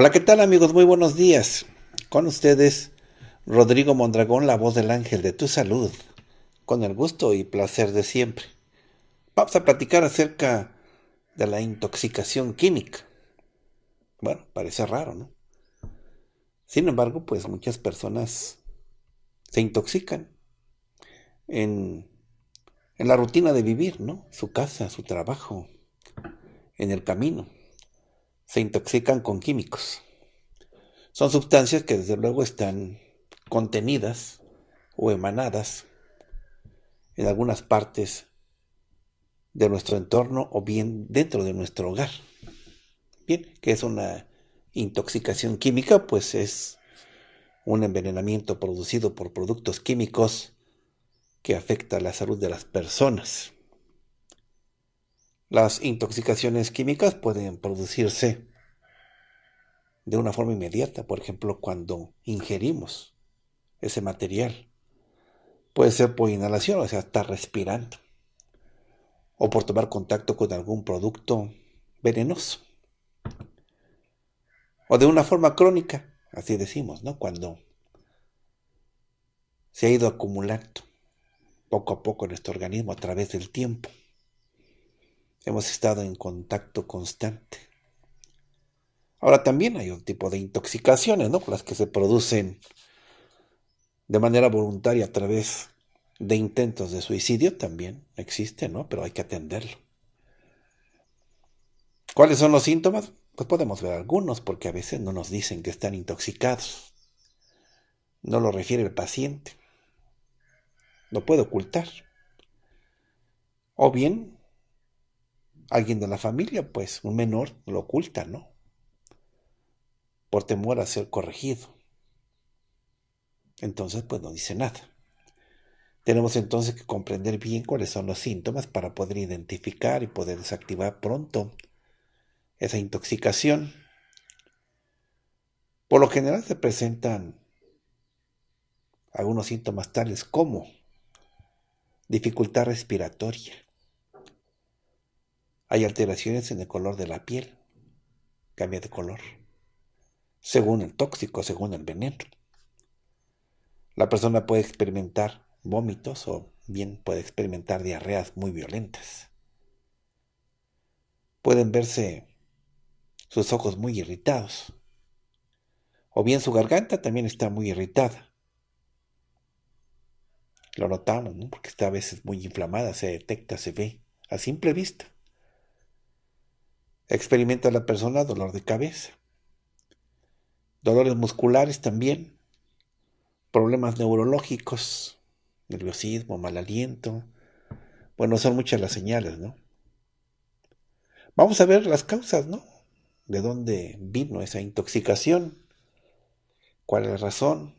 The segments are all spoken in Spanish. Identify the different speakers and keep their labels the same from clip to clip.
Speaker 1: Hola, ¿qué tal amigos? Muy buenos días. Con ustedes, Rodrigo Mondragón, la voz del ángel de tu salud, con el gusto y placer de siempre. Vamos a platicar acerca de la intoxicación química. Bueno, parece raro, ¿no? Sin embargo, pues muchas personas se intoxican en, en la rutina de vivir, ¿no? Su casa, su trabajo, en el camino se intoxican con químicos. Son sustancias que desde luego están contenidas o emanadas en algunas partes de nuestro entorno o bien dentro de nuestro hogar. Bien, que es una intoxicación química, pues es un envenenamiento producido por productos químicos que afecta la salud de las personas. Las intoxicaciones químicas pueden producirse de una forma inmediata, por ejemplo, cuando ingerimos ese material. Puede ser por inhalación, o sea, estar respirando, o por tomar contacto con algún producto venenoso. O de una forma crónica, así decimos, ¿no? Cuando se ha ido acumulando poco a poco en nuestro organismo a través del tiempo. Hemos estado en contacto constante. Ahora también hay un tipo de intoxicaciones, ¿no? Las que se producen de manera voluntaria a través de intentos de suicidio también existe, ¿no? Pero hay que atenderlo. ¿Cuáles son los síntomas? Pues podemos ver algunos porque a veces no nos dicen que están intoxicados. No lo refiere el paciente. Lo puede ocultar. O bien alguien de la familia, pues un menor lo oculta, ¿no? Por temor a ser corregido. Entonces, pues no dice nada. Tenemos entonces que comprender bien cuáles son los síntomas para poder identificar y poder desactivar pronto esa intoxicación. Por lo general se presentan algunos síntomas tales como dificultad respiratoria, hay alteraciones en el color de la piel, cambia de color, según el tóxico, según el veneno. La persona puede experimentar vómitos o bien puede experimentar diarreas muy violentas. Pueden verse sus ojos muy irritados. O bien su garganta también está muy irritada. Lo notamos, ¿no? porque está a veces muy inflamada, se detecta, se ve a simple vista. Experimenta la persona dolor de cabeza, dolores musculares también, problemas neurológicos, nerviosismo, mal aliento. Bueno, son muchas las señales, ¿no? Vamos a ver las causas, ¿no? ¿De dónde vino esa intoxicación? ¿Cuál es la razón?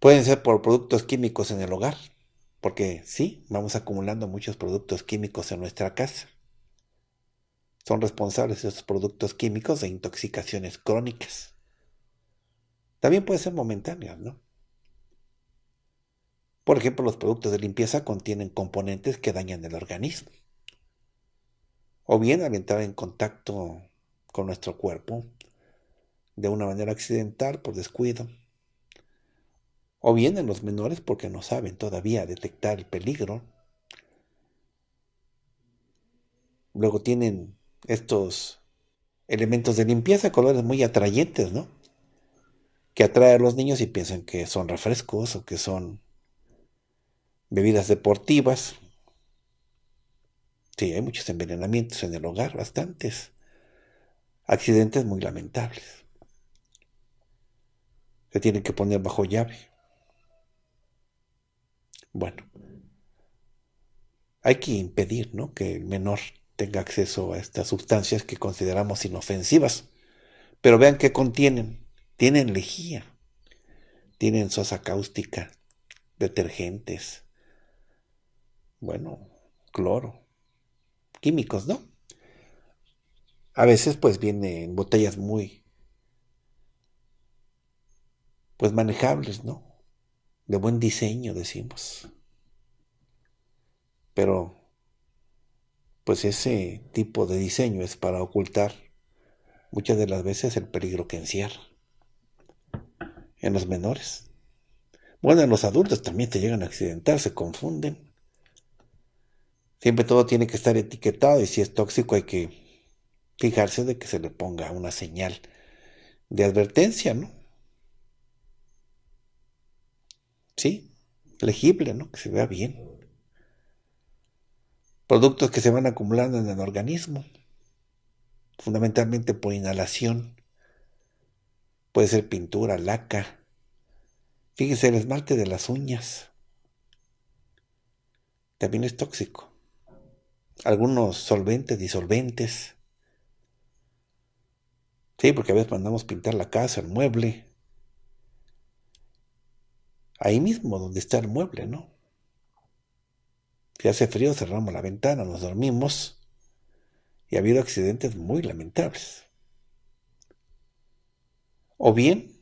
Speaker 1: Pueden ser por productos químicos en el hogar, porque sí, vamos acumulando muchos productos químicos en nuestra casa son responsables de estos productos químicos de intoxicaciones crónicas. También puede ser momentáneas, ¿no? Por ejemplo, los productos de limpieza contienen componentes que dañan el organismo. O bien al entrar en contacto con nuestro cuerpo de una manera accidental por descuido. O bien en los menores porque no saben todavía detectar el peligro. Luego tienen estos elementos de limpieza, colores muy atrayentes, ¿no? Que atraen a los niños y piensan que son refrescos o que son bebidas deportivas. Sí, hay muchos envenenamientos en el hogar, bastantes. Accidentes muy lamentables. Se tienen que poner bajo llave. Bueno, hay que impedir ¿no? que el menor tenga acceso a estas sustancias que consideramos inofensivas. Pero vean qué contienen. Tienen lejía, tienen sosa cáustica, detergentes, bueno, cloro, químicos, ¿no? A veces pues vienen en botellas muy, pues manejables, ¿no? De buen diseño, decimos. Pero pues ese tipo de diseño es para ocultar muchas de las veces el peligro que encierra en los menores. Bueno, en los adultos también te llegan a accidentar, se confunden. Siempre todo tiene que estar etiquetado y si es tóxico hay que fijarse de que se le ponga una señal de advertencia, ¿no? Sí, legible, ¿no? Que se vea bien productos que se van acumulando en el organismo, fundamentalmente por inhalación. Puede ser pintura, laca. Fíjense el esmalte de las uñas. También es tóxico. Algunos solventes, disolventes. Sí, porque a veces mandamos pintar la casa, el mueble. Ahí mismo donde está el mueble, ¿no? Se hace frío, cerramos la ventana, nos dormimos. Y ha habido accidentes muy lamentables. O bien,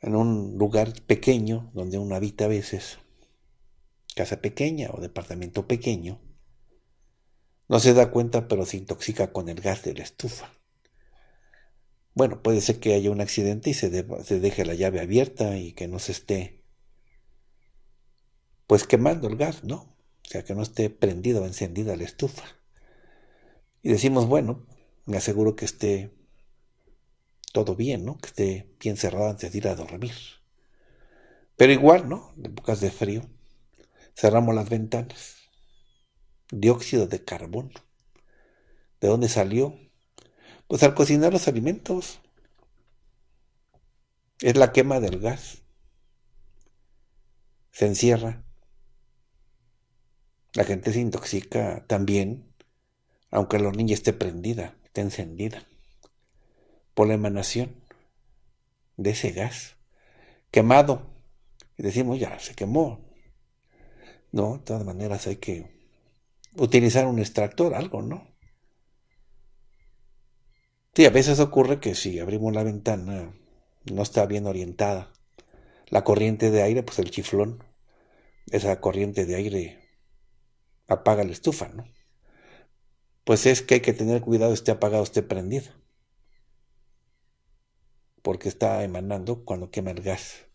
Speaker 1: en un lugar pequeño donde uno habita a veces, casa pequeña o departamento pequeño, no se da cuenta pero se intoxica con el gas de la estufa. Bueno, puede ser que haya un accidente y se, se deje la llave abierta y que no se esté pues quemando el gas, ¿no? O sea, que no esté prendida o encendida la estufa. Y decimos, bueno, me aseguro que esté todo bien, ¿no? Que esté bien cerrada antes de ir a dormir. Pero igual, ¿no? En épocas de frío, cerramos las ventanas. Dióxido de carbono. ¿De dónde salió? Pues al cocinar los alimentos. Es la quema del gas. Se encierra la gente se intoxica también, aunque la hornilla esté prendida, esté encendida, por la emanación de ese gas quemado. Y decimos, ya, se quemó. No, de todas maneras hay que utilizar un extractor, algo, ¿no? Sí, a veces ocurre que si abrimos la ventana no está bien orientada. La corriente de aire, pues el chiflón, esa corriente de aire apaga la estufa, ¿no? Pues es que hay que tener cuidado, esté apagado, esté prendido. Porque está emanando cuando quema el gas.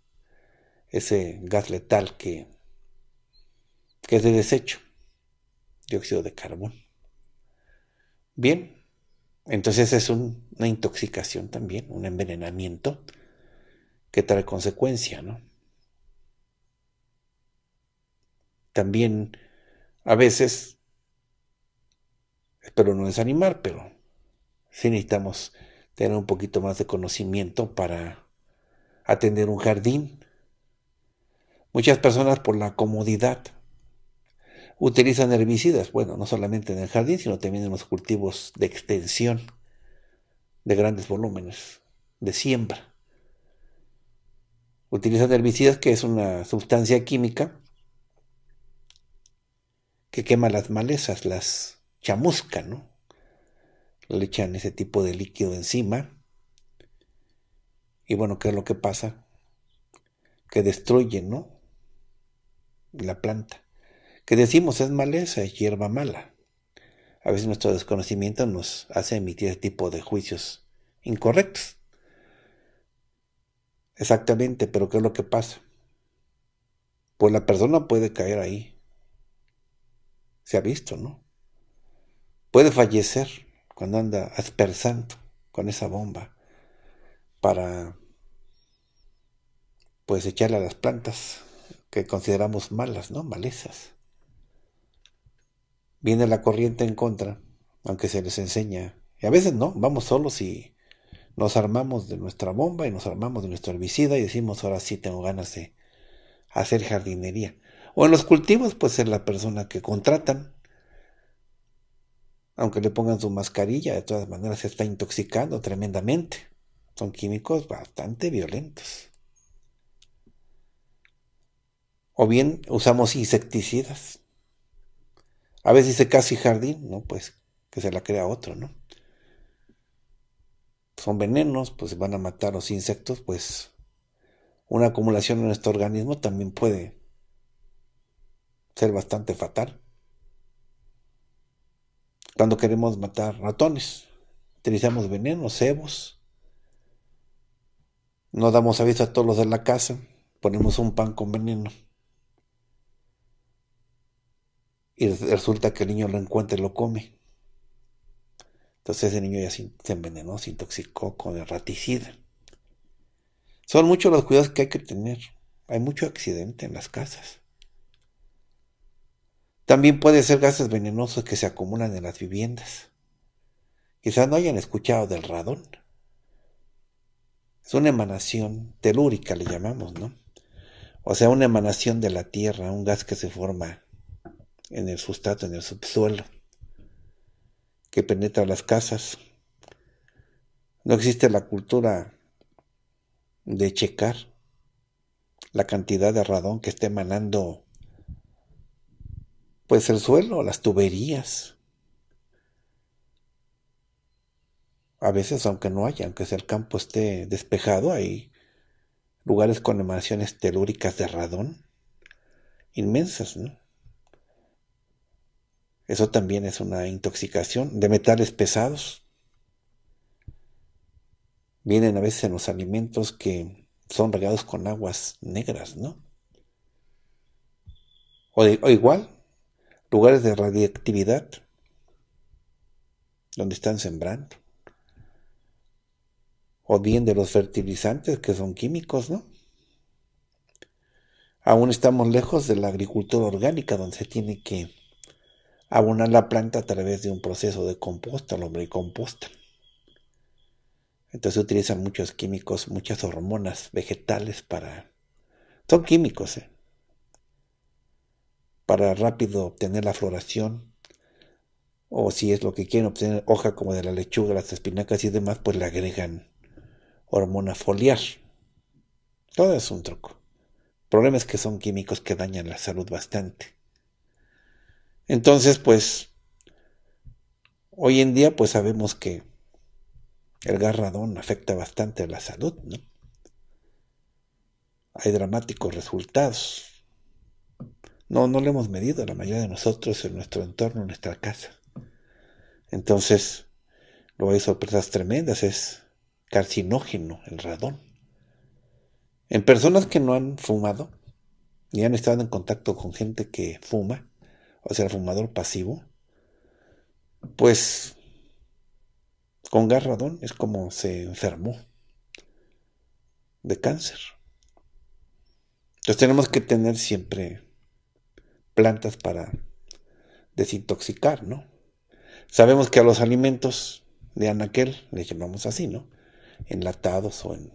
Speaker 1: Ese gas letal que, que es de desecho. Dióxido de carbón. Bien, entonces es una intoxicación también, un envenenamiento que trae consecuencia, ¿no? También a veces, espero no desanimar, pero sí necesitamos tener un poquito más de conocimiento para atender un jardín. Muchas personas por la comodidad utilizan herbicidas, bueno, no solamente en el jardín, sino también en los cultivos de extensión, de grandes volúmenes, de siembra. Utilizan herbicidas que es una sustancia química que quema las malezas, las chamusca, ¿no? Le echan ese tipo de líquido encima. Y bueno, ¿qué es lo que pasa? Que destruye, ¿no? La planta. Que decimos es maleza, es hierba mala. A veces nuestro desconocimiento nos hace emitir ese tipo de juicios incorrectos. Exactamente, pero ¿qué es lo que pasa? Pues la persona puede caer ahí se ha visto, ¿no? Puede fallecer cuando anda aspersando con esa bomba para pues echarle a las plantas que consideramos malas, ¿no? Malezas. Viene la corriente en contra, aunque se les enseña. Y a veces no, vamos solos y nos armamos de nuestra bomba y nos armamos de nuestro herbicida y decimos, ahora sí tengo ganas de hacer jardinería. O en los cultivos, pues es la persona que contratan. Aunque le pongan su mascarilla, de todas maneras se está intoxicando tremendamente. Son químicos bastante violentos. O bien usamos insecticidas. A veces se casi jardín, ¿no? Pues que se la crea otro, ¿no? Son venenos, pues van a matar los insectos, pues una acumulación en nuestro organismo también puede ser bastante fatal. Cuando queremos matar ratones, utilizamos veneno, cebos. No damos aviso a todos los de la casa, ponemos un pan con veneno. Y resulta que el niño lo encuentra y lo come. Entonces ese niño ya se envenenó, se intoxicó con el raticida. Son muchos los cuidados que hay que tener. Hay mucho accidente en las casas. También puede ser gases venenosos que se acumulan en las viviendas. Quizás no hayan escuchado del radón. Es una emanación telúrica, le llamamos, ¿no? O sea, una emanación de la tierra, un gas que se forma en el sustrato, en el subsuelo, que penetra las casas. No existe la cultura de checar la cantidad de radón que está emanando pues el suelo, las tuberías. A veces, aunque no haya, aunque el campo esté despejado, hay lugares con emanaciones telúricas de radón inmensas, ¿no? Eso también es una intoxicación de metales pesados. Vienen a veces en los alimentos que son regados con aguas negras, ¿no? O, o igual, lugares de radiactividad donde están sembrando. O bien de los fertilizantes que son químicos, ¿no? Aún estamos lejos de la agricultura orgánica donde se tiene que abonar la planta a través de un proceso de composta, el hombre composta. Entonces utilizan muchos químicos, muchas hormonas vegetales para... Son químicos, ¿eh? para rápido obtener la floración, o si es lo que quieren obtener hoja como de la lechuga, las espinacas y demás, pues le agregan hormona foliar. Todo es un truco. El problema es que son químicos que dañan la salud bastante. Entonces, pues, hoy en día, pues sabemos que el garradón afecta bastante a la salud, Hay dramáticos resultados. No, no lo hemos medido la mayoría de nosotros en nuestro entorno, en nuestra casa. Entonces, luego hay sorpresas tremendas, es carcinógeno el radón. En personas que no han fumado, ni han estado en contacto con gente que fuma, o sea, el fumador pasivo, pues con gas radón es como se enfermó de cáncer. Entonces tenemos que tener siempre plantas para desintoxicar, ¿no? Sabemos que a los alimentos de anaquel les llamamos así, ¿no? Enlatados o en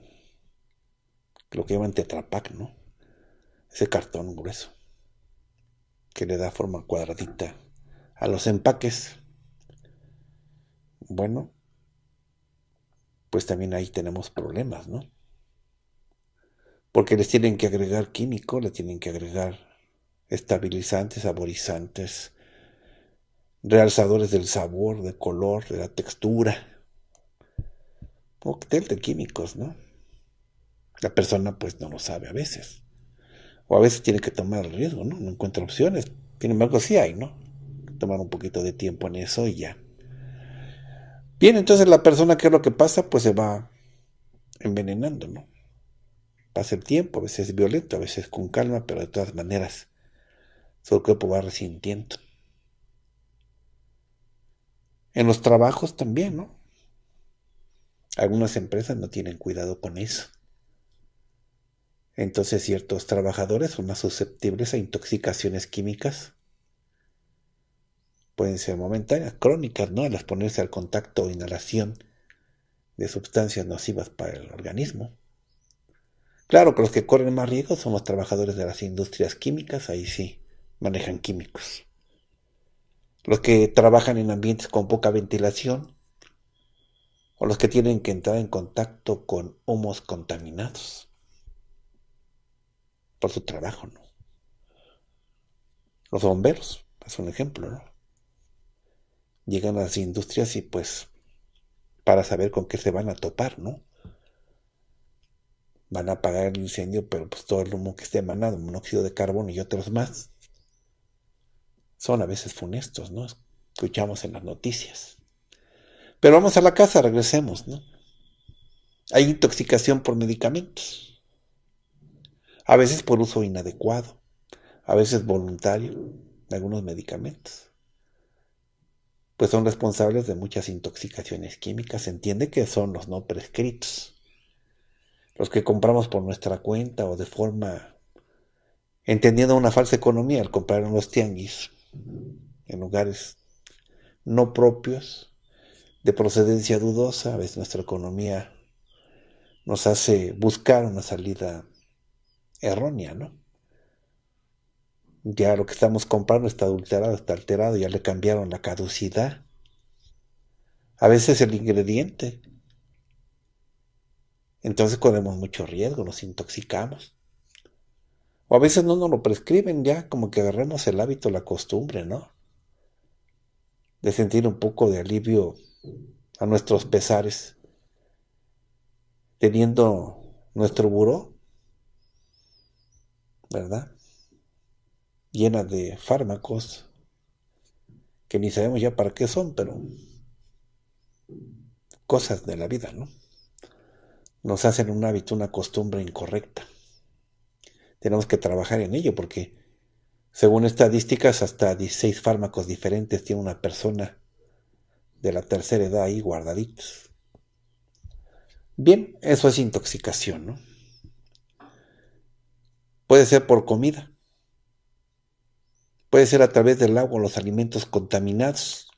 Speaker 1: lo que llaman tetrapac, ¿no? Ese cartón grueso que le da forma cuadradita a los empaques. Bueno, pues también ahí tenemos problemas, ¿no? Porque les tienen que agregar químico, le tienen que agregar estabilizantes, saborizantes, realzadores del sabor, de color, de la textura. Cóctel de químicos, ¿no? La persona pues no lo sabe a veces. O a veces tiene que tomar el riesgo, ¿no? No encuentra opciones. Sin embargo, sí hay, ¿no? Tomar un poquito de tiempo en eso y ya. Bien, entonces la persona, ¿qué es lo que pasa? Pues se va envenenando, ¿no? Pasa el tiempo, a veces violento, a veces con calma, pero de todas maneras su cuerpo va resintiendo. En los trabajos también, ¿no? Algunas empresas no tienen cuidado con eso. Entonces ciertos trabajadores son más susceptibles a intoxicaciones químicas. Pueden ser momentáneas, crónicas, ¿no? Al exponerse al contacto o inhalación de sustancias nocivas para el organismo. Claro que los que corren más riesgo son los trabajadores de las industrias químicas, ahí sí manejan químicos. Los que trabajan en ambientes con poca ventilación o los que tienen que entrar en contacto con humos contaminados por su trabajo, ¿no? Los bomberos, es un ejemplo, ¿no? Llegan a las industrias y pues para saber con qué se van a topar, ¿no? Van a apagar el incendio, pero pues todo el humo que esté emanado, monóxido de carbono y otros más, son a veces funestos, ¿no? Escuchamos en las noticias. Pero vamos a la casa, regresemos, ¿no? Hay intoxicación por medicamentos, a veces por uso inadecuado, a veces voluntario de algunos medicamentos. Pues son responsables de muchas intoxicaciones químicas. Se entiende que son los no prescritos, los que compramos por nuestra cuenta o de forma entendiendo una falsa economía al comprar en los tianguis en lugares no propios, de procedencia dudosa, a veces nuestra economía nos hace buscar una salida errónea, ¿no? Ya lo que estamos comprando está adulterado, está alterado, ya le cambiaron la caducidad. A veces el ingrediente. Entonces corremos mucho riesgo, nos intoxicamos. O a veces no nos lo prescriben ya, como que agarremos el hábito, la costumbre, ¿no? De sentir un poco de alivio a nuestros pesares, teniendo nuestro buró, ¿verdad? Llena de fármacos que ni sabemos ya para qué son, pero cosas de la vida, ¿no? Nos hacen un hábito, una costumbre incorrecta tenemos que trabajar en ello porque, según estadísticas, hasta 16 fármacos diferentes tiene una persona de la tercera edad ahí guardaditos. Bien, eso es intoxicación, ¿no? Puede ser por comida. Puede ser a través del agua, los alimentos contaminados.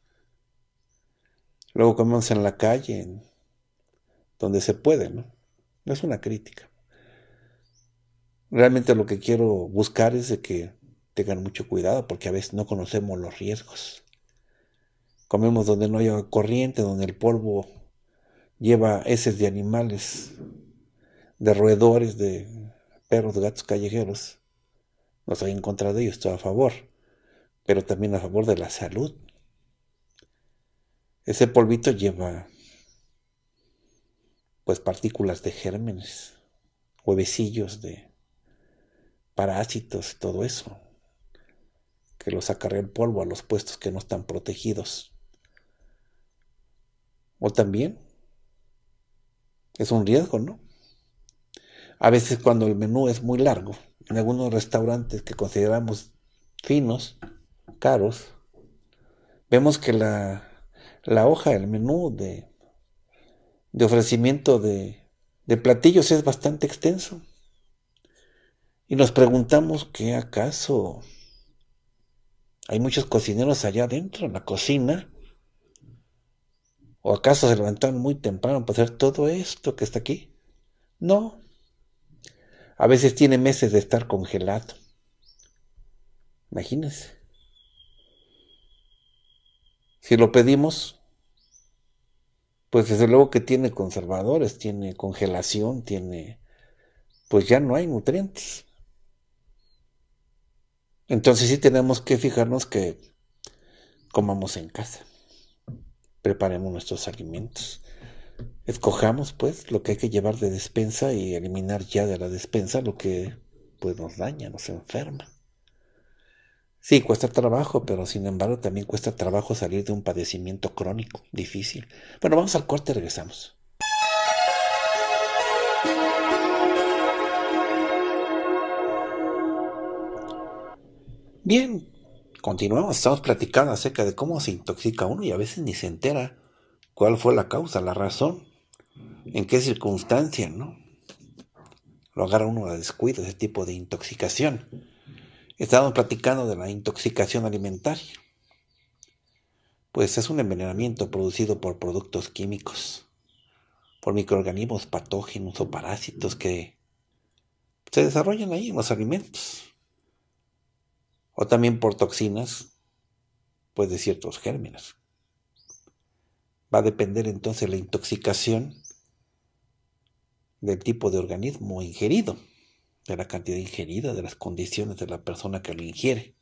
Speaker 1: Luego comemos en la calle, donde se puede, ¿no? No es una crítica. Realmente lo que quiero buscar es de que tengan mucho cuidado porque a veces no conocemos los riesgos. Comemos donde no haya corriente, donde el polvo lleva heces de animales, de roedores, de perros, gatos callejeros. No estoy en contra de ellos, estoy a favor, pero también a favor de la salud. Ese polvito lleva pues partículas de gérmenes, huevecillos de parásitos y todo eso, que los acarrea el polvo a los puestos que no están protegidos. O también es un riesgo, ¿no? A veces cuando el menú es muy largo, en algunos restaurantes que consideramos finos, caros, vemos que la, la hoja, el menú de, ofrecimiento de, de platillos es bastante extenso. Y nos preguntamos que acaso hay muchos cocineros allá adentro, en la cocina, o acaso se levantaron muy temprano para hacer todo esto que está aquí. No. A veces tiene meses de estar congelado. Imagínense. Si lo pedimos, pues desde luego que tiene conservadores, tiene congelación, tiene... pues ya no hay nutrientes. Entonces sí tenemos que fijarnos que comamos en casa, preparemos nuestros alimentos, escojamos pues lo que hay que llevar de despensa y eliminar ya de la despensa lo que pues nos daña, nos enferma. Sí, cuesta trabajo, pero sin embargo también cuesta trabajo salir de un padecimiento crónico, difícil. Bueno, vamos al corte, regresamos. Bien, continuamos, estamos platicando acerca de cómo se intoxica uno y a veces ni se entera cuál fue la causa, la razón, en qué circunstancia, ¿no? Lo agarra uno a descuido, ese tipo de intoxicación. Estamos platicando de la intoxicación alimentaria. Pues es un envenenamiento producido por productos químicos, por microorganismos patógenos o parásitos que
Speaker 2: se desarrollan ahí
Speaker 1: en los alimentos o también por toxinas, pues de ciertos gérmenes. Va a depender entonces la intoxicación del tipo de organismo ingerido, de la cantidad ingerida, de las condiciones de la persona que lo ingiere.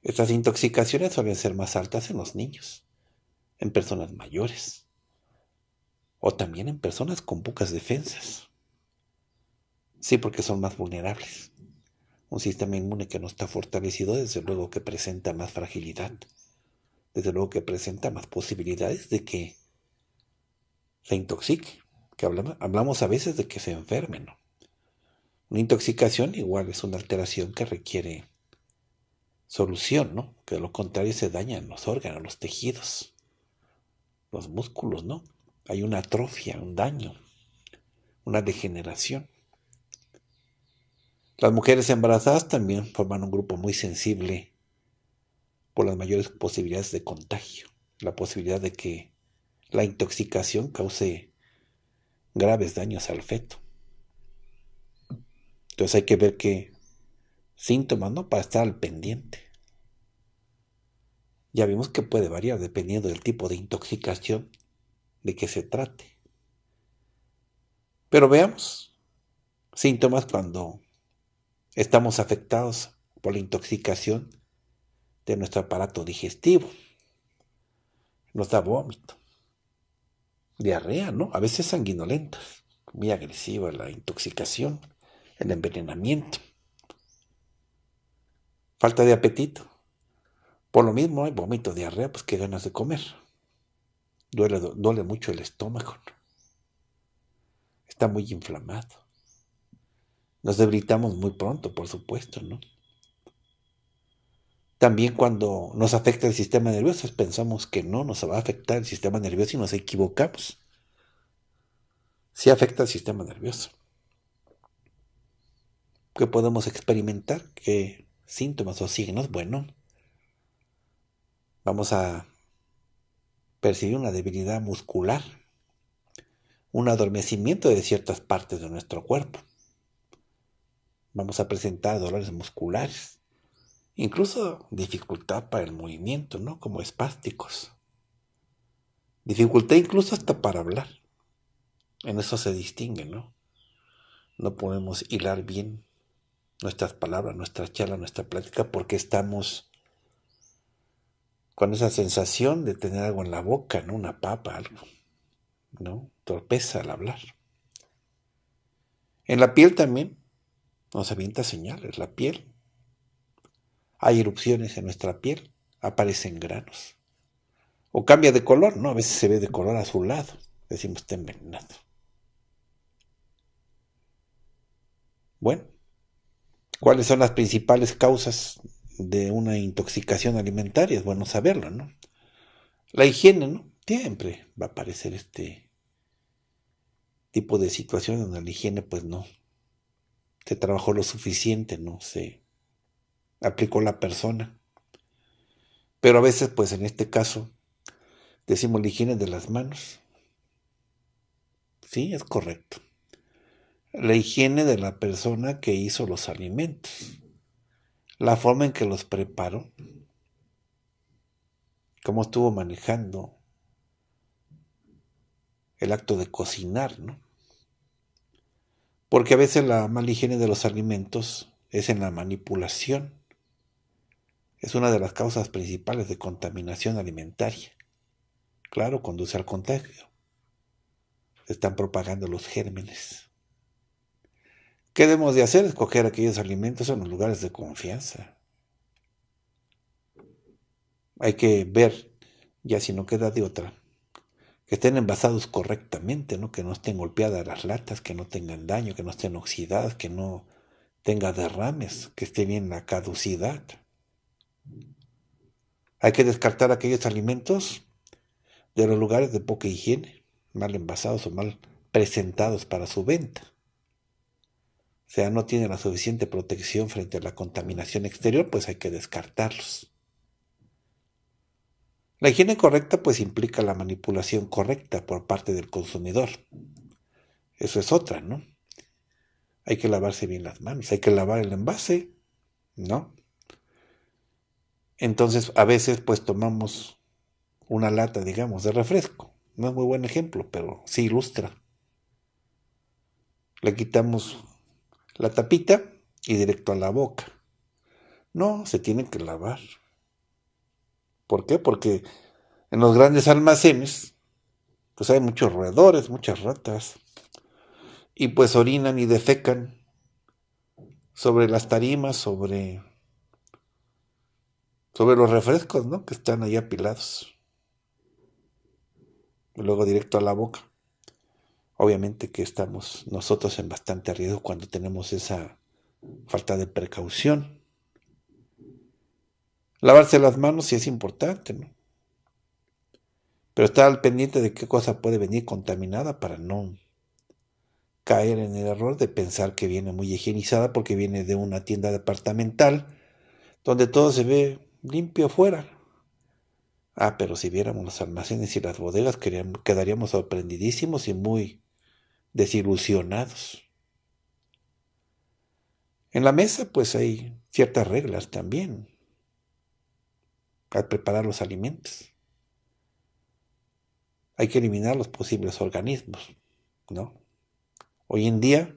Speaker 1: Estas intoxicaciones suelen ser más altas en los niños, en personas mayores o también en personas con pocas defensas. Sí, porque son más vulnerables. Un sistema inmune que no está fortalecido, desde luego que presenta más fragilidad, desde luego que presenta más posibilidades de que se intoxique, que hablamos, a veces de que se enferme, ¿no? Una intoxicación igual es una alteración que requiere solución, ¿no? Que de lo contrario se dañan los órganos, los tejidos, los músculos, ¿no? Hay una atrofia, un daño, una degeneración. Las mujeres embarazadas también forman un grupo muy sensible por las mayores posibilidades de contagio, la posibilidad de que la intoxicación cause graves daños al feto. Entonces hay que ver qué síntomas, ¿no? Para estar al pendiente. Ya vimos que puede variar dependiendo del tipo de intoxicación de que se trate. Pero veamos síntomas cuando Estamos afectados por la intoxicación de nuestro aparato digestivo. Nos da vómito, diarrea, ¿no? A veces sanguinolenta muy agresiva la intoxicación, el envenenamiento, falta de apetito. Por lo mismo hay vómito, diarrea, pues qué ganas de comer. Duele, duele mucho el estómago. Está muy inflamado. Nos debilitamos muy pronto, por supuesto, ¿no? También cuando nos afecta el sistema nervioso, pensamos que no nos va a afectar el sistema nervioso y nos equivocamos. Sí afecta el sistema nervioso. ¿Qué podemos experimentar? ¿Qué síntomas o signos? Bueno, vamos a percibir una debilidad muscular, un adormecimiento de ciertas partes de nuestro cuerpo vamos a presentar dolores musculares, incluso dificultad para el movimiento, ¿no? Como espásticos. Dificultad incluso hasta para hablar. En eso se distingue, ¿no? No podemos hilar bien nuestras palabras, nuestra charla, nuestra plática, porque estamos con esa sensación de tener algo en la boca, ¿no? Una papa, algo, ¿no? Torpeza al hablar. En la piel también nos avienta señales, la piel. Hay erupciones en nuestra piel, aparecen granos. O cambia de color, ¿no? A veces se ve de color azulado. Decimos, está envenenado. Bueno, ¿cuáles son las principales causas de una intoxicación alimentaria? Es bueno saberlo, ¿no? La higiene, ¿no? Siempre va a aparecer este tipo de situación donde la higiene, pues no, se trabajó lo suficiente, ¿no? Se aplicó la persona. Pero a veces, pues en este caso, decimos la higiene de las manos. Sí, es correcto. La higiene de la persona que hizo los alimentos. La forma en que los preparó. Cómo estuvo manejando el acto de cocinar, ¿no? Porque a veces la mala higiene de los alimentos es en la manipulación. Es una de las causas principales de contaminación alimentaria. Claro, conduce al contagio. están propagando los gérmenes. ¿Qué debemos de hacer? Escoger aquellos alimentos en los lugares de confianza. Hay que ver, ya si no queda de otra, que estén envasados correctamente, que no estén golpeadas las latas, que no tengan daño, que no estén oxidadas, que no tenga derrames, que estén bien la caducidad. Hay que descartar aquellos alimentos de los lugares de poca higiene, mal envasados o mal presentados para su venta. O sea, no tienen la suficiente protección frente a la contaminación exterior, pues hay que descartarlos. La higiene correcta pues implica la manipulación correcta por parte del consumidor. Eso es otra, ¿no? Hay que lavarse bien las manos, hay que lavar el envase, ¿no? Entonces a veces pues tomamos una lata, digamos, de refresco. No es muy buen ejemplo, pero sí ilustra. Le quitamos la tapita y directo a la boca. No, se tienen que lavar. ¿Por qué? Porque en los grandes almacenes, pues hay muchos roedores, muchas ratas, y pues orinan y defecan sobre las tarimas, sobre, sobre los refrescos, ¿no? Que están ahí apilados. Y luego directo a la boca. Obviamente que estamos nosotros en bastante riesgo cuando tenemos esa falta de precaución. Lavarse las manos sí es importante, ¿no? Pero estar al pendiente de qué cosa puede venir contaminada para no caer en el error de pensar que viene muy higienizada porque viene de una tienda departamental donde todo se ve limpio afuera. Ah, pero si viéramos los almacenes y las bodegas quedaríamos sorprendidísimos y muy desilusionados. En la mesa pues hay ciertas reglas también al preparar los alimentos. Hay que eliminar los posibles organismos, ¿no? Hoy en día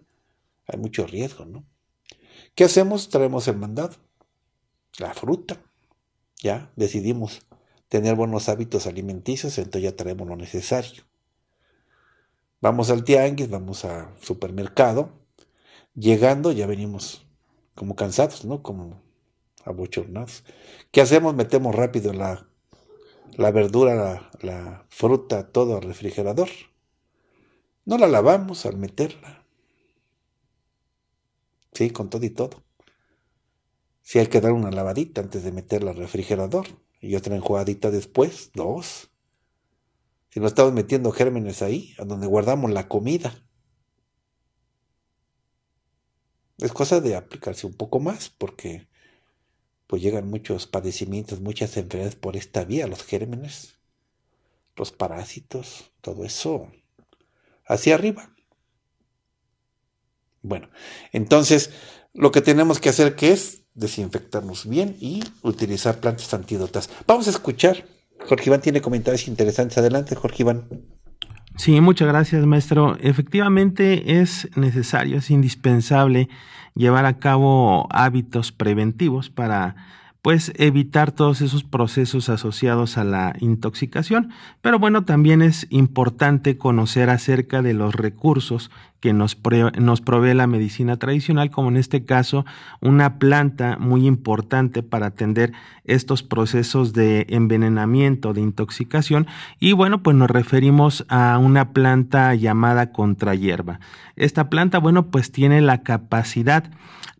Speaker 1: hay mucho riesgo, ¿no? ¿Qué hacemos? Traemos el mandado, la fruta, ya decidimos tener buenos hábitos alimenticios, entonces ya traemos lo necesario. Vamos al tianguis, vamos al supermercado, llegando ya venimos como cansados, ¿no? Como abochornados. ¿Qué hacemos? Metemos rápido la, la verdura, la, fruta, todo al refrigerador. No la lavamos al meterla. Sí, con todo y todo. si hay que dar una lavadita antes de meterla al refrigerador y otra enjuagadita después, dos. Si no estamos metiendo gérmenes ahí, a donde guardamos la comida. Es cosa de aplicarse un poco más porque pues llegan muchos padecimientos, muchas enfermedades por esta vía, los gérmenes, los parásitos, todo eso, hacia arriba. Bueno, entonces lo que tenemos que hacer que es desinfectarnos bien y utilizar plantas antídotas. Vamos a escuchar. Jorge Iván tiene comentarios interesantes. Adelante, Jorge Iván.
Speaker 3: Sí, muchas gracias, maestro. Efectivamente, es necesario, es indispensable llevar a cabo hábitos preventivos para pues evitar todos esos procesos asociados a la intoxicación. Pero bueno, también es importante conocer acerca de los recursos que nos, provee la medicina tradicional, como en este caso una planta muy importante para atender estos procesos de envenenamiento, de intoxicación. Y bueno, pues nos referimos a una planta llamada hierba. Esta planta, bueno, pues tiene la capacidad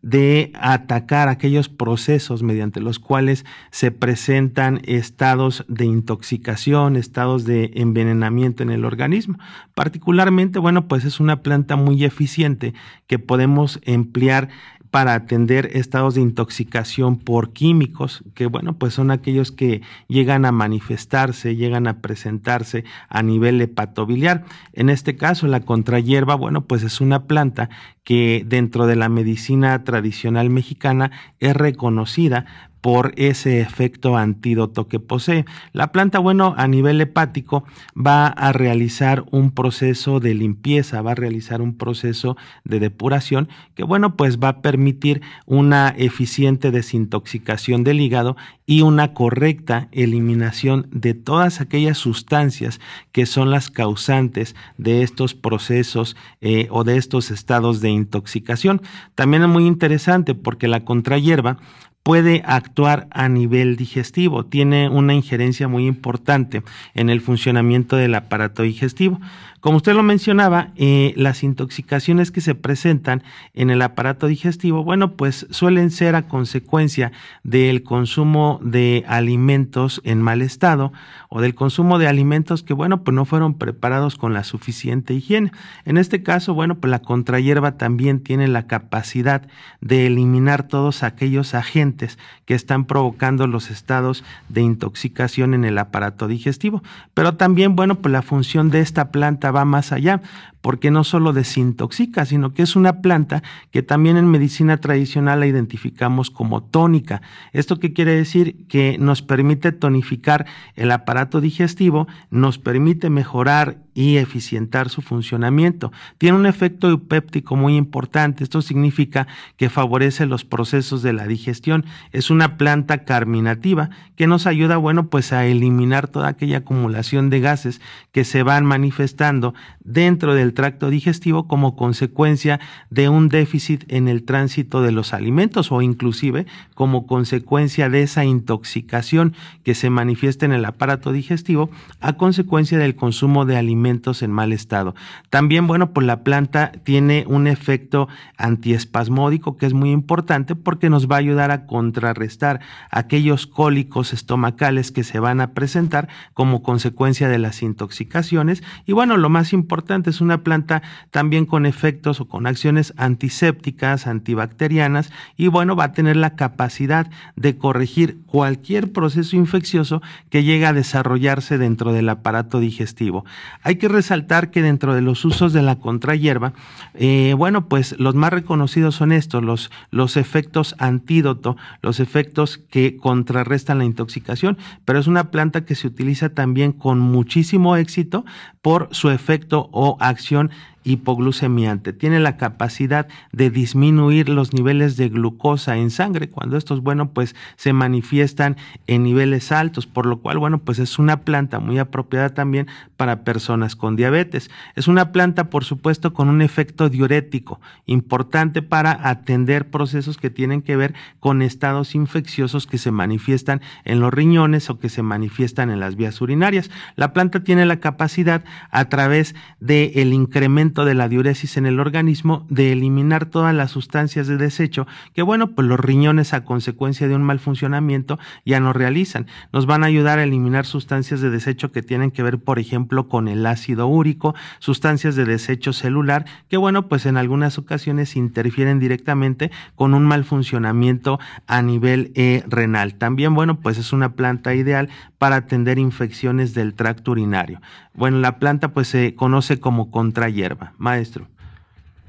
Speaker 3: de atacar aquellos procesos mediante los cuales se presentan estados de intoxicación, estados de envenenamiento en el organismo. Particularmente, bueno, pues es una planta muy eficiente que podemos emplear para atender estados de intoxicación por químicos, que bueno, pues son aquellos que llegan a manifestarse, llegan a presentarse a nivel hepatobiliar. En este caso, la contrahierba, bueno, pues es una planta que dentro de la medicina tradicional mexicana es reconocida por ese efecto antídoto que posee. La planta, bueno, a nivel hepático va a realizar un proceso de limpieza, va a realizar un proceso de depuración que, bueno, pues va a permitir una eficiente desintoxicación del hígado y una correcta eliminación de todas aquellas sustancias que son las causantes de estos procesos eh, o de estos estados de intoxicación. También es muy interesante porque la contrahierba puede actuar a nivel digestivo, tiene una injerencia muy importante en el funcionamiento del aparato digestivo. Como usted lo mencionaba, eh, las intoxicaciones que se presentan en el aparato digestivo, bueno, pues suelen ser a consecuencia del consumo de alimentos en mal estado o del consumo de alimentos que, bueno, pues no fueron preparados con la suficiente higiene. En este caso, bueno, pues la contrahierba también tiene la capacidad de eliminar todos aquellos agentes que están provocando los estados de intoxicación en el aparato digestivo. Pero también, bueno, pues la función de esta planta va más allá, porque no solo desintoxica, sino que es una planta que también en medicina tradicional la identificamos como tónica. ¿Esto qué quiere decir? Que nos permite tonificar el aparato digestivo, nos permite mejorar y eficientar su funcionamiento. Tiene un efecto eupéptico muy importante. Esto significa que favorece los procesos de la digestión. Es una planta carminativa que nos ayuda, bueno, pues a eliminar toda aquella acumulación de gases que se van manifestando dentro del tracto digestivo como consecuencia de un déficit en el tránsito de los alimentos o inclusive como consecuencia de esa intoxicación que se manifiesta en el aparato digestivo a consecuencia del consumo de alimentos en mal estado. También, bueno, pues la planta tiene un efecto antiespasmódico que es muy importante porque nos va a ayudar a contrarrestar aquellos cólicos estomacales que se van a presentar como consecuencia de las intoxicaciones. Y bueno, lo más importante es una planta también con efectos o con acciones antisépticas, antibacterianas y bueno, va a tener la capacidad de corregir cualquier proceso infeccioso que llegue a desarrollarse dentro del aparato digestivo. Hay que resaltar que dentro de los usos de la contrahierba, eh, bueno, pues los más reconocidos son estos, los, los efectos antídoto, los efectos que contrarrestan la intoxicación, pero es una planta que se utiliza también con muchísimo éxito por su efecto o acción Gracias hipoglucemiante. Tiene la capacidad de disminuir los niveles de glucosa en sangre cuando estos, bueno, pues se manifiestan en niveles altos, por lo cual, bueno, pues es una planta muy apropiada también para personas con diabetes. Es una planta, por supuesto, con un efecto diurético importante para atender procesos que tienen que ver con estados infecciosos que se manifiestan en los riñones o que se manifiestan en las vías urinarias. La planta tiene la capacidad a través del incremento de la diuresis en el organismo, de eliminar todas las sustancias de desecho que, bueno, pues los riñones a consecuencia de un mal funcionamiento ya no realizan. Nos van a ayudar a eliminar sustancias de desecho que tienen que ver, por ejemplo, con el ácido úrico, sustancias de desecho celular, que, bueno, pues en algunas ocasiones interfieren directamente con un mal funcionamiento a nivel eh, renal. También, bueno, pues es una planta ideal para atender infecciones del tracto urinario. Bueno, la planta pues se conoce como contrahierba maestro.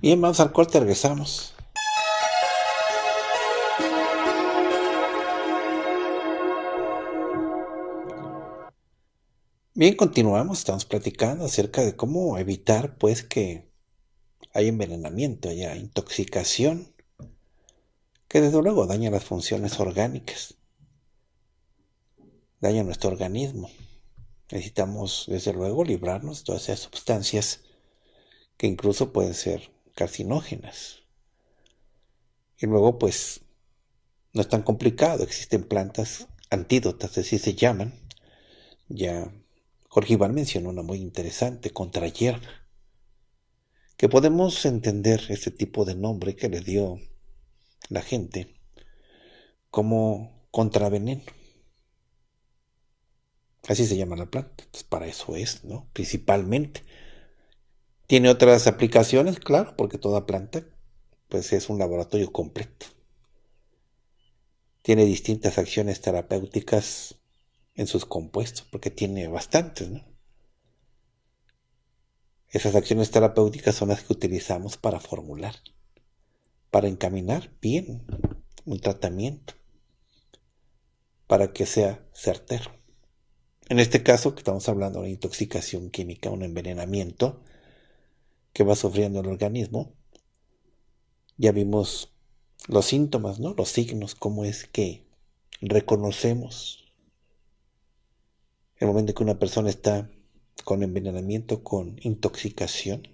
Speaker 1: Bien, vamos al corte, regresamos. Bien, continuamos, estamos platicando acerca de cómo evitar pues que hay envenenamiento, haya intoxicación, que desde luego daña las funciones orgánicas, daña nuestro organismo. Necesitamos desde luego librarnos de todas esas sustancias que incluso pueden ser carcinógenas. Y luego, pues, no es tan complicado. Existen plantas antídotas, así se llaman. Ya Jorge Iván mencionó una muy interesante, contra Que podemos entender ese tipo de nombre que le dio la gente como contraveneno. Así se llama la planta. para eso es, ¿no? Principalmente. Tiene otras aplicaciones, claro, porque toda planta pues es un laboratorio completo. Tiene distintas acciones terapéuticas en sus compuestos, porque tiene bastantes, Esas acciones terapéuticas son las que utilizamos para formular, para encaminar bien un tratamiento, para que sea certero. En este caso, que estamos hablando de una intoxicación química, un envenenamiento, que va sufriendo el organismo. Ya vimos los síntomas, ¿no? Los signos, cómo es que reconocemos el momento que una persona está con envenenamiento, con intoxicación.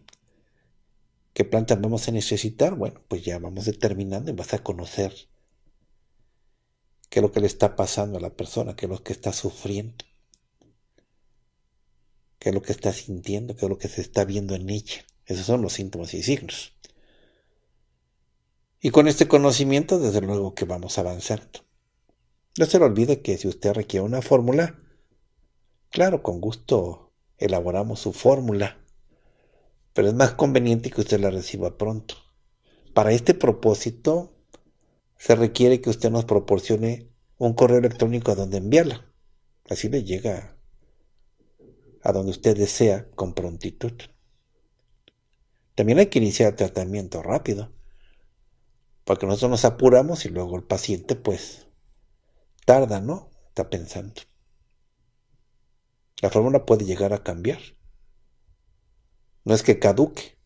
Speaker 1: ¿Qué plantas vamos a necesitar? Bueno, pues ya vamos determinando y vas a conocer qué es lo que le está pasando a la persona, qué es lo que está sufriendo, qué es lo que está sintiendo, qué es lo que se está viendo en ella. Esos son los síntomas y signos. Y con este conocimiento, desde luego que vamos a avanzar. No se le olvide que si usted requiere una fórmula, claro, con gusto elaboramos su fórmula, pero es más conveniente que usted la reciba pronto. Para este propósito, se requiere que usted nos proporcione un correo electrónico a donde enviarla. Así le llega a donde usted desea con prontitud. También hay que iniciar tratamiento rápido, porque nosotros nos apuramos y luego el paciente pues tarda, ¿no? Está pensando. La fórmula puede llegar a cambiar. No es que caduque,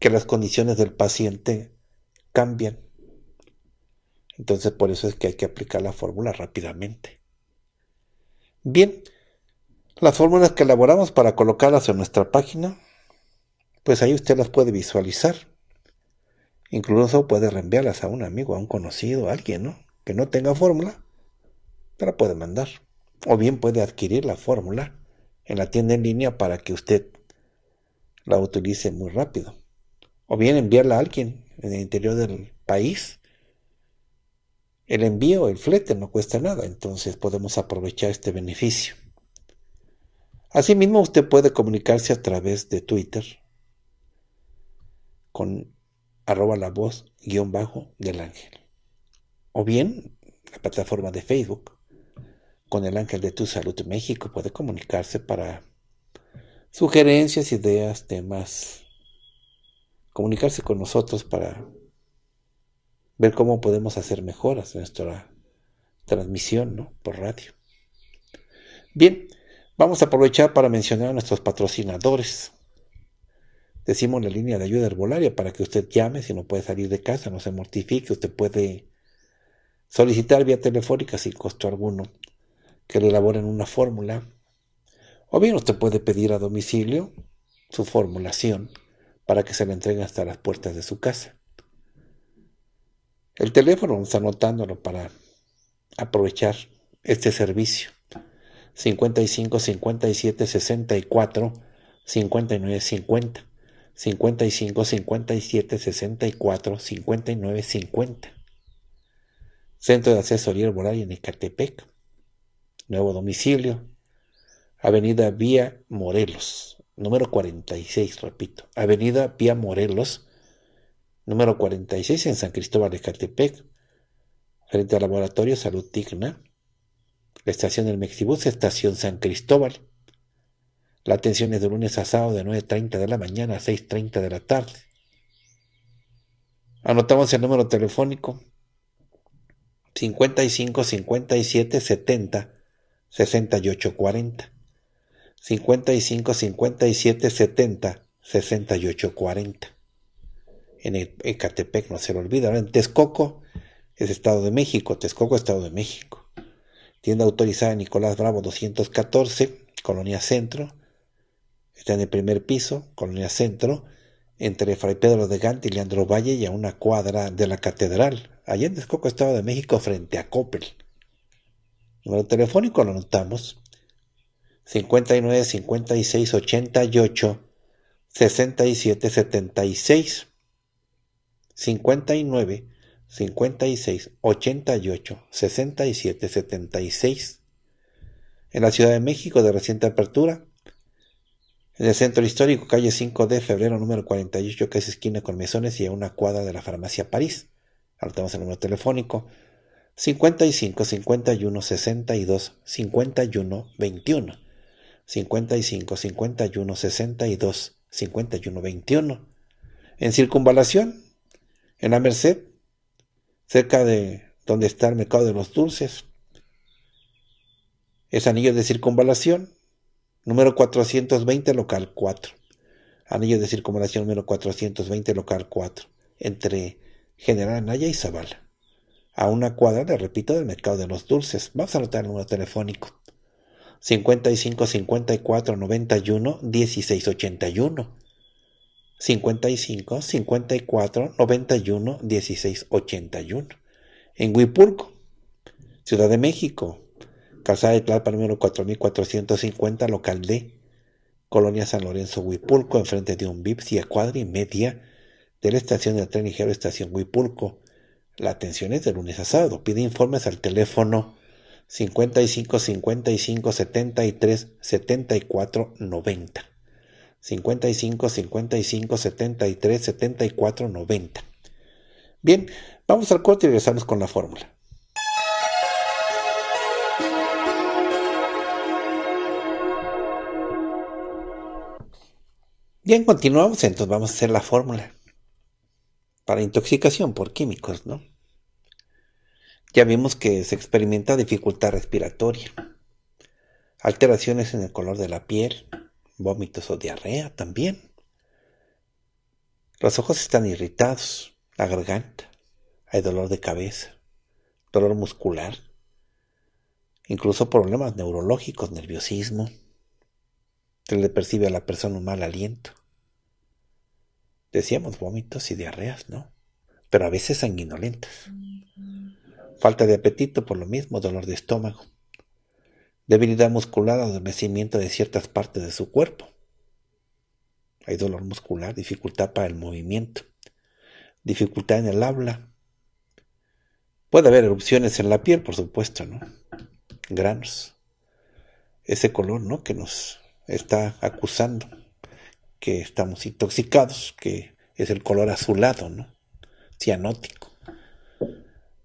Speaker 1: que las condiciones del paciente cambian. Entonces por eso es que hay que aplicar la fórmula rápidamente. Bien, las fórmulas que elaboramos para colocarlas en nuestra página pues ahí usted las puede visualizar. Incluso puede reenviarlas a un amigo, a un conocido, a alguien, ¿no? Que no tenga fórmula, pero puede mandar. O bien puede adquirir la fórmula en la tienda en línea para que usted la utilice muy rápido. O bien enviarla a alguien en el interior del país. El envío, el flete no cuesta nada, entonces podemos aprovechar este beneficio. Asimismo, usted puede comunicarse a través de Twitter, con arroba la voz guión bajo del ángel. O bien la plataforma de Facebook con el ángel de tu salud México puede comunicarse para sugerencias, ideas, temas. Comunicarse con nosotros para ver cómo podemos hacer mejoras en nuestra transmisión por radio. Bien, vamos a aprovechar para mencionar a nuestros patrocinadores. Decimos la línea de ayuda herbolaria para que usted llame si no puede salir de casa, no se mortifique, usted puede solicitar vía telefónica sin costo alguno que le elaboren una fórmula. O bien usted puede pedir a domicilio su formulación para que se le entregue hasta las puertas de su casa. El teléfono está anotándolo para aprovechar este servicio. 55 57 64 59 50. 55, 57, 64, 59, 50. Centro de Asesoría Moral en Ecatepec. Nuevo domicilio. Avenida Vía Morelos, número 46, repito. Avenida Vía Morelos, número 46 en San Cristóbal de Ecatepec, frente al Laboratorio Salud Digna. estación del Mexibus, estación San Cristóbal. La atención es de lunes a sábado de 9.30 de la mañana a 6.30 de la tarde. Anotamos el número telefónico 55 57 70 68 40. 55 57 70 68 40. En e- Ecatepec, no se lo olvida. En Texcoco es Estado de México. Texcoco, Estado de México. Tienda autorizada Nicolás Bravo 214, Colonia Centro. Está en el primer piso, colonia centro, entre Fray Pedro de Gante y Leandro Valle y a una cuadra de la catedral, allá en Descoco, Estado de México, frente a Coppel. Número telefónico lo anotamos. 59 56 88 67 76 59 56 88 67 76 en la Ciudad de México de reciente apertura en el centro histórico, calle 5 de febrero, número 48, que es esquina con mesones y a una cuadra de la farmacia París. Ahora tenemos el número telefónico 55 51 62 51 21. 55 51 62 51 21. En circunvalación, en la Merced, cerca de donde está el mercado de los dulces. Es anillo de circunvalación, número 420, local 4. Anillo de circunvalación número 420, local 4, entre General Anaya y Zavala. A una cuadra, le repito, del mercado de los dulces. Vamos a anotar el número telefónico. 55 54 91 16 81. 55 54 91 16 81. En Huipulco, Ciudad de México, Calzada de Tlalpan número 4450, local D, Colonia San Lorenzo, Huipulco, enfrente de un y a cuadra y media de la estación de tren ligero Estación Huipulco. La atención es de lunes a sábado. Pide informes al teléfono 55 55 73 74 90. 55 55 73 74 90. Bien, vamos al corte y regresamos con la fórmula. Bien, continuamos, entonces vamos a hacer la fórmula para intoxicación por químicos, ¿no? Ya vimos que se experimenta dificultad respiratoria, alteraciones en el color de la piel, vómitos o diarrea también. Los ojos están irritados, la garganta, hay dolor de cabeza, dolor muscular, incluso problemas neurológicos, nerviosismo. Se le percibe a la persona un mal aliento decíamos vómitos y diarreas, ¿no? Pero a veces sanguinolentas. Falta de apetito por lo mismo, dolor de estómago. Debilidad muscular, adormecimiento de ciertas partes de su cuerpo. Hay dolor muscular, dificultad para el movimiento, dificultad en el habla. Puede haber erupciones en la piel, por supuesto, ¿no? Granos. Ese color, ¿no? Que nos está acusando que estamos intoxicados, que es el color azulado, ¿no? Cianótico.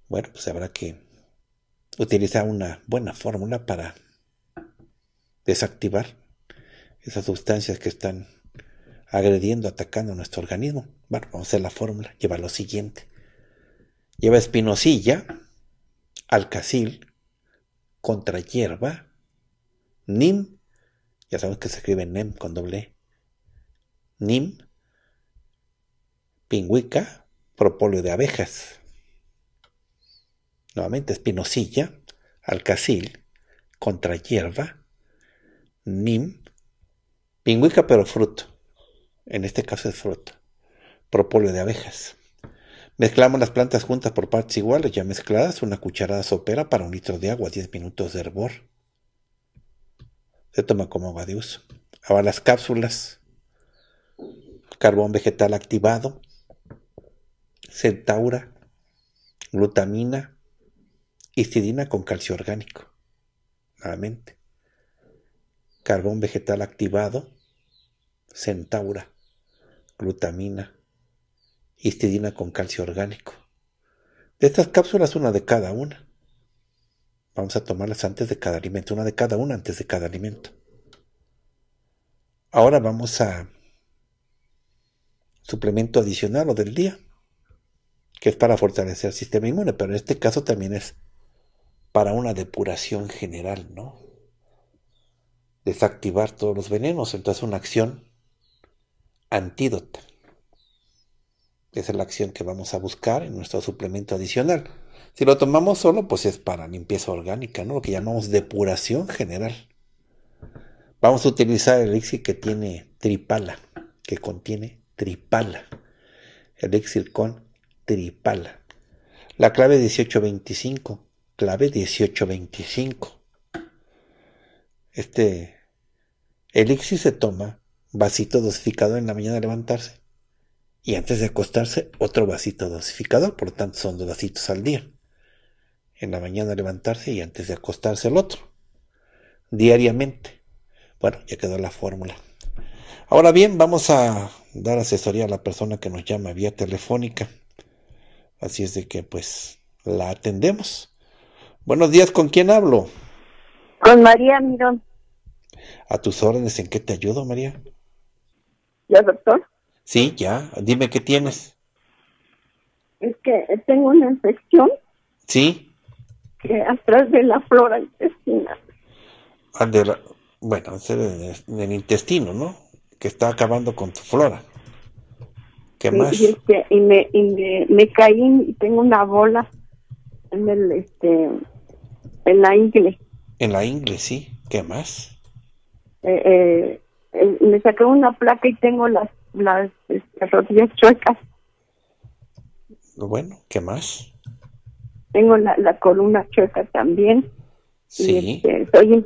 Speaker 1: Bueno, pues habrá que utilizar una buena fórmula para desactivar esas sustancias que están agrediendo, atacando nuestro organismo. Bueno, vamos a hacer la fórmula. Lleva lo siguiente. Lleva espinosilla, alcacil, contra hierba, nim. Ya sabemos que se escribe nem con doble. E, nim, pingüica, propóleo de abejas. Nuevamente espinosilla, alcacil, contra hierba, nim, pingüica pero fruto. En este caso es fruto. Propóleo de abejas. Mezclamos las plantas juntas por partes iguales, ya mezcladas, una cucharada sopera para un litro de agua, 10 minutos de hervor. Se toma como agua de uso. Ahora las cápsulas carbón vegetal activado, centaura, glutamina, histidina con calcio orgánico. Nuevamente. Carbón vegetal activado, centaura, glutamina, histidina con calcio orgánico. De estas cápsulas, una de cada una. Vamos a tomarlas antes de cada alimento, una de cada una antes de cada alimento. Ahora vamos a suplemento adicional o del día, que es para fortalecer el sistema inmune, pero en este caso también es para una depuración general, ¿no? Desactivar todos los venenos, entonces una acción antídota. Esa es la acción que vamos a buscar en nuestro suplemento adicional. Si lo tomamos solo, pues es para limpieza orgánica, ¿no? Lo que llamamos depuración general. Vamos a utilizar el elixir que tiene tripala, que contiene Tripala. elixir con Tripala. La clave 1825. Clave 1825. Este elixir se toma vasito dosificado en la mañana de levantarse. Y antes de acostarse, otro vasito dosificador. Por lo tanto, son dos vasitos al día. En la mañana levantarse y antes de acostarse el otro. Diariamente. Bueno, ya quedó la fórmula. Ahora bien, vamos a dar asesoría a la persona que nos llama vía telefónica. Así es de que pues la atendemos. Buenos días, ¿con quién hablo?
Speaker 2: Con María Mirón.
Speaker 1: A tus órdenes, ¿en qué te ayudo, María? ¿Ya, doctor? Sí, ya. Dime qué tienes.
Speaker 2: Es que tengo una infección. Sí. atrás de la flora intestinal.
Speaker 1: Ah, bueno, en el intestino, ¿no? que está acabando con tu flora. ¿Qué más? Y,
Speaker 2: me, me, caí y tengo una bola en, el, este, en la ingle.
Speaker 1: En la ingle, sí. ¿Qué más?
Speaker 2: Eh, eh, eh, me sacó una placa y tengo las, las, este, rodillas chuecas.
Speaker 1: Bueno, ¿qué más?
Speaker 2: Tengo la, columna chueca también. Sí. Y, este, soy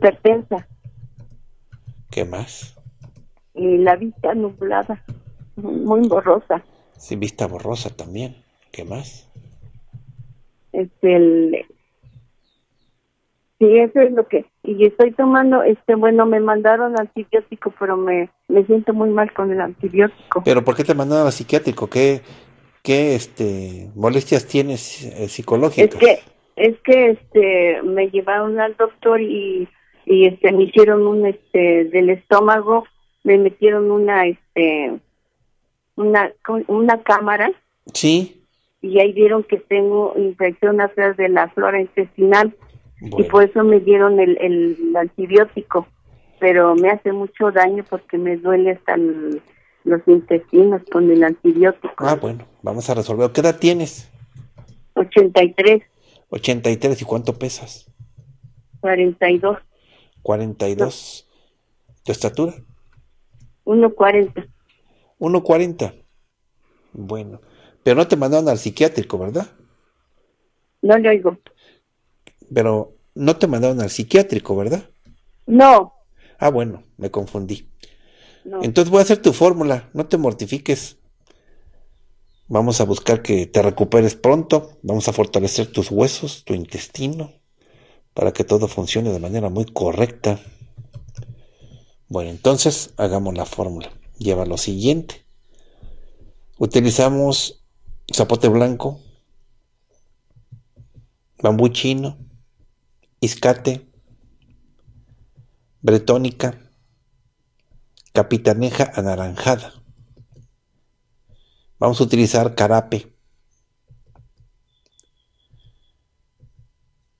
Speaker 1: ¿Qué más?
Speaker 2: y eh, la vista nublada, muy borrosa.
Speaker 1: Sí, vista borrosa también. ¿Qué más?
Speaker 2: Este, sí, eso es lo que... Y estoy tomando, este, bueno, me mandaron antibiótico, pero me, me siento muy mal con el antibiótico.
Speaker 1: ¿Pero por qué te mandaron al psiquiátrico? ¿Qué, qué este, molestias tienes psicológicas? Eh, es
Speaker 2: que, es que este, me llevaron al doctor y, y este, me hicieron un este, del estómago me metieron una, este, una, una cámara. Sí. Y ahí vieron que tengo infección atrás de la flora intestinal. Y por eso me dieron el, el, antibiótico. Pero me hace mucho daño porque me duele hasta los intestinos con el antibiótico. Ah, bueno,
Speaker 1: vamos a resolver. ¿Qué edad tienes?
Speaker 2: 83.
Speaker 1: 83, ¿y cuánto pesas?
Speaker 2: 42.
Speaker 1: 42. ¿Tu estatura?
Speaker 2: 1.40. 1.40.
Speaker 1: Bueno. Pero no te mandaron al psiquiátrico, ¿verdad? No le oigo. Pero no te mandaron al psiquiátrico, ¿verdad? No. Ah, bueno, me confundí. Entonces voy a hacer tu fórmula, no te mortifiques. Vamos a buscar que te recuperes pronto, vamos a fortalecer tus huesos, tu intestino, para que todo funcione de manera muy correcta. Bueno, entonces hagamos la fórmula. Lleva lo siguiente. Utilizamos zapote blanco, bambú chino, iscate, bretónica, capitaneja anaranjada. Vamos a utilizar carape.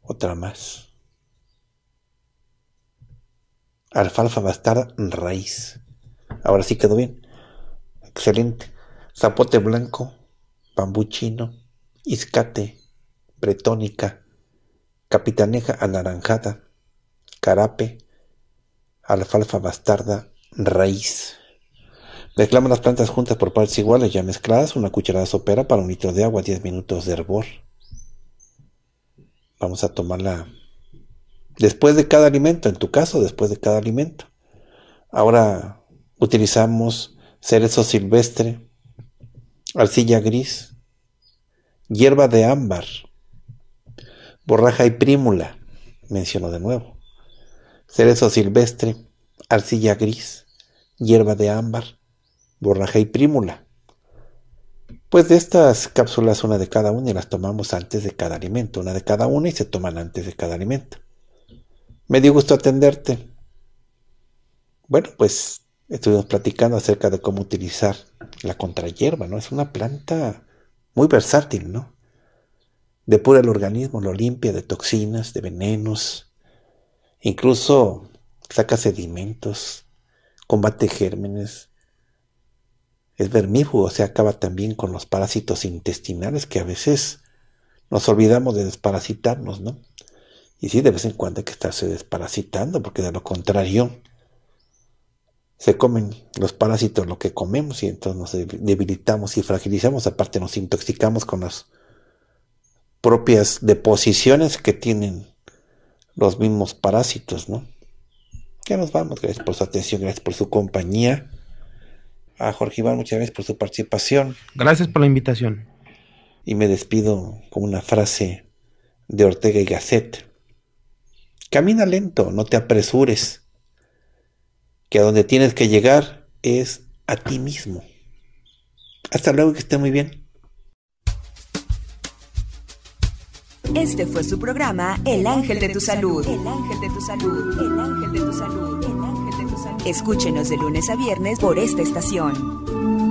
Speaker 1: Otra más. Alfalfa bastarda raíz. Ahora sí quedó bien. Excelente. Zapote blanco, bambú chino, iscate, bretónica, capitaneja anaranjada, carape, alfalfa bastarda, raíz. Mezclamos las plantas juntas por partes iguales ya mezcladas, una cucharada sopera para un litro de agua, 10 minutos de hervor. Vamos a tomar la Después de cada alimento, en tu caso, después de cada alimento. Ahora utilizamos cerezo silvestre, arcilla gris, hierba de ámbar, borraja y prímula, menciono de nuevo, cerezo silvestre, arcilla gris, hierba de ámbar, borraja y prímula. Pues de estas cápsulas, una de cada una y las tomamos antes de cada alimento, una de cada una y se toman antes de cada alimento. Me dio gusto atenderte. Bueno, pues estuvimos platicando acerca de cómo utilizar la contrahierba, ¿no? Es una planta muy versátil, ¿no? Depura el organismo, lo limpia de toxinas, de venenos, incluso saca sedimentos, combate gérmenes. Es vermífugo, o acaba también con los parásitos intestinales que a veces nos olvidamos de desparasitarnos, ¿no? Y sí, de vez en cuando hay que estarse desparasitando, porque de lo contrario, se comen los parásitos lo que comemos y entonces nos debilitamos y fragilizamos, aparte nos intoxicamos con las propias deposiciones que tienen los mismos parásitos, ¿no? Ya nos vamos, gracias por su atención, gracias por su compañía. A Jorge Iván, muchas gracias por su participación.
Speaker 3: Gracias por la invitación.
Speaker 1: Y me despido con una frase de Ortega y Gasset. Camina lento, no te apresures, que a donde tienes que llegar es a ti mismo. Hasta luego, que esté muy bien.
Speaker 2: Este fue su programa El Ángel de tu Salud. El Ángel de tu Salud. El Ángel de tu Salud. El Ángel de tu Salud. Escúchenos de lunes a viernes por esta estación.